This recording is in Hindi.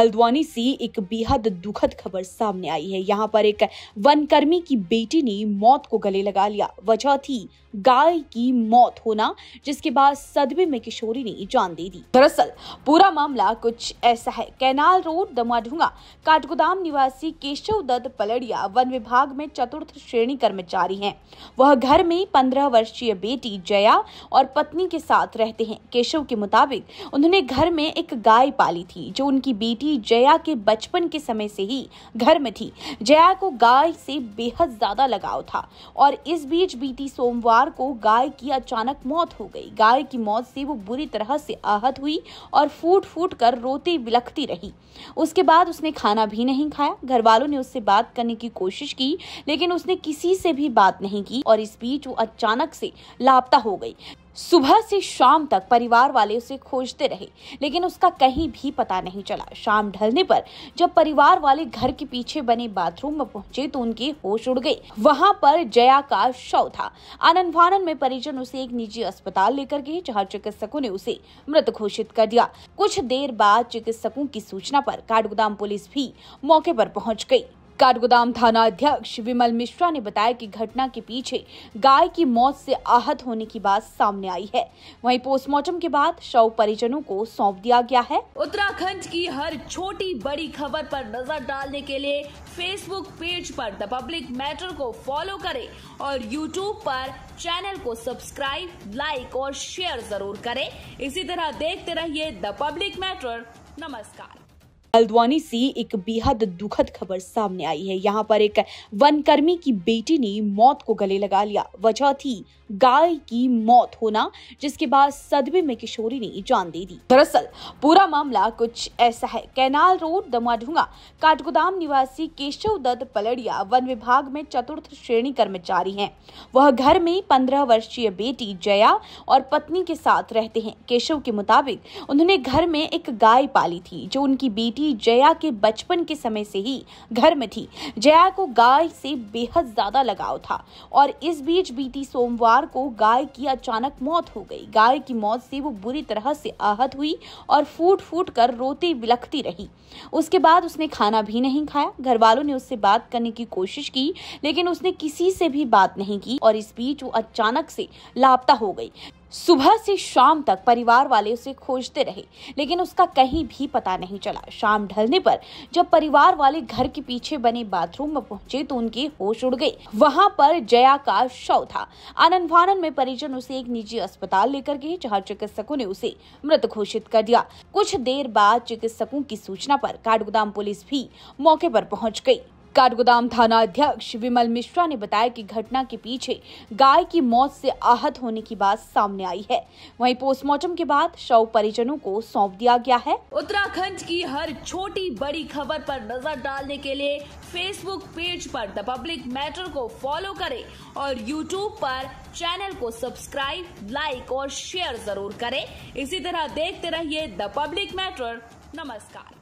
हल्द्वानी से एक बेहद दुखद खबर सामने आई है यहाँ पर एक वनकर्मी की बेटी ने मौत को गले लगा लिया वजह थी गाय की मौत होना जिसके बाद सदमे में किशोरी ने जान दे दी दरअसल पूरा मामला कुछ ऐसा है कैनाल रोड दमाढुंगा काठगोदाम निवासी केशव दत्त पलड़िया वन विभाग में चतुर्थ श्रेणी कर्मचारी हैं वह घर में पंद्रह वर्षीय बेटी जया और पत्नी के साथ रहते हैं केशव के मुताबिक उन्होंने घर में एक गाय पाली थी जो उनकी बेटी बेटी जया के बचपन के समय से ही घर में थी जया को गाय से बेहद ज्यादा लगाव था और इस बीच बीती सोमवार को गाय की अचानक मौत हो गई गाय की मौत से वो बुरी तरह से आहत हुई और फूट फूट कर रोती विलखती रही उसके बाद उसने खाना भी नहीं खाया घर वालों ने उससे बात करने की कोशिश की लेकिन उसने किसी से भी बात नहीं की और इस बीच वो अचानक से लापता हो गई सुबह से शाम तक परिवार वाले उसे खोजते रहे लेकिन उसका कहीं भी पता नहीं चला शाम ढलने पर जब परिवार वाले घर के पीछे बने बाथरूम में पहुंचे तो उनकी होश उड़ गई वहां पर जया का शव था आनंद फानन में परिजन उसे एक निजी अस्पताल लेकर गए जहां चिकित्सकों ने उसे मृत घोषित कर दिया कुछ देर बाद चिकित्सकों की सूचना आरोप काठगोदाम पुलिस भी मौके आरोप पहुँच गयी काठगोदाम थाना अध्यक्ष विमल मिश्रा ने बताया कि घटना के पीछे गाय की मौत से आहत होने की बात सामने आई है वहीं पोस्टमार्टम के बाद शव परिजनों को सौंप दिया गया है उत्तराखंड की हर छोटी बड़ी खबर पर नजर डालने के लिए फेसबुक पेज पर द पब्लिक मैटर को फॉलो करें और यूट्यूब पर चैनल को सब्सक्राइब लाइक और शेयर जरूर करें इसी तरह देखते रहिए द पब्लिक मैटर नमस्कार हल्द्वानी से एक बेहद दुखद खबर सामने आई है यहाँ पर एक वनकर्मी की बेटी ने मौत को गले लगा लिया वजह थी गाय की मौत होना जिसके बाद सदमे में किशोरी ने जान दे दी दरअसल पूरा मामला कुछ ऐसा है कैनाल रोड दमाडुंगा काठगोदाम निवासी केशव दत्त पलड़िया वन विभाग में चतुर्थ श्रेणी कर्मचारी हैं वह घर में पंद्रह वर्षीय बेटी जया और पत्नी के साथ रहते हैं केशव के मुताबिक उन्होंने घर में एक गाय पाली थी जो उनकी बेटी बेटी जया के बचपन के समय से ही घर में थी जया को गाय से बेहद ज्यादा लगाव था और इस बीच बीती सोमवार को गाय की अचानक मौत हो गई गाय की मौत से वो बुरी तरह से आहत हुई और फूट फूट कर रोती बिलखती रही उसके बाद उसने खाना भी नहीं खाया घर वालों ने उससे बात करने की कोशिश की लेकिन उसने किसी से भी बात नहीं की और इस बीच वो अचानक से लापता हो गई सुबह से शाम तक परिवार वाले उसे खोजते रहे लेकिन उसका कहीं भी पता नहीं चला शाम ढलने पर जब परिवार वाले घर के पीछे बने बाथरूम में पहुंचे तो उनकी होश उड़ गई वहां पर जया का शव था आनंद फानन में परिजन उसे एक निजी अस्पताल लेकर गए जहां चिकित्सकों ने उसे मृत घोषित कर दिया कुछ देर बाद चिकित्सकों की सूचना पर काठगोदाम पुलिस भी मौके पर पहुंच गई काठगोदाम थाना अध्यक्ष विमल मिश्रा ने बताया कि घटना के पीछे गाय की मौत से आहत होने की बात सामने आई है वहीं पोस्टमार्टम के बाद शव परिजनों को सौंप दिया गया है उत्तराखंड की हर छोटी बड़ी खबर पर नजर डालने के लिए फेसबुक पेज पर द पब्लिक मैटर को फॉलो करें और यूट्यूब पर चैनल को सब्सक्राइब लाइक और शेयर जरूर करें इसी तरह देखते रहिए द पब्लिक मैटर नमस्कार